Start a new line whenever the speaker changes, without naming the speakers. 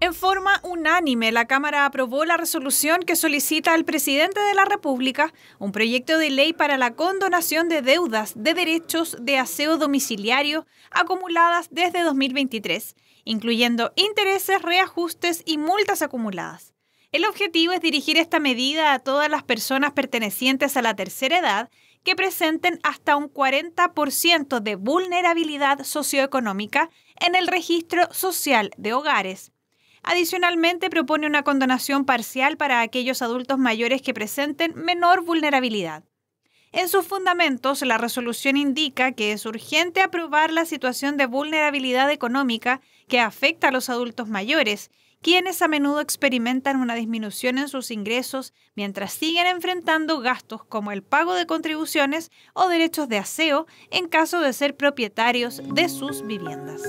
En forma unánime, la Cámara aprobó la resolución que solicita al presidente de la República un proyecto de ley para la condonación de deudas de derechos de aseo domiciliario acumuladas desde 2023, incluyendo intereses, reajustes y multas acumuladas. El objetivo es dirigir esta medida a todas las personas pertenecientes a la tercera edad que presenten hasta un 40% de vulnerabilidad socioeconómica en el registro social de hogares Adicionalmente, propone una condonación parcial para aquellos adultos mayores que presenten menor vulnerabilidad. En sus fundamentos, la resolución indica que es urgente aprobar la situación de vulnerabilidad económica que afecta a los adultos mayores, quienes a menudo experimentan una disminución en sus ingresos mientras siguen enfrentando gastos como el pago de contribuciones o derechos de aseo en caso de ser propietarios de sus viviendas.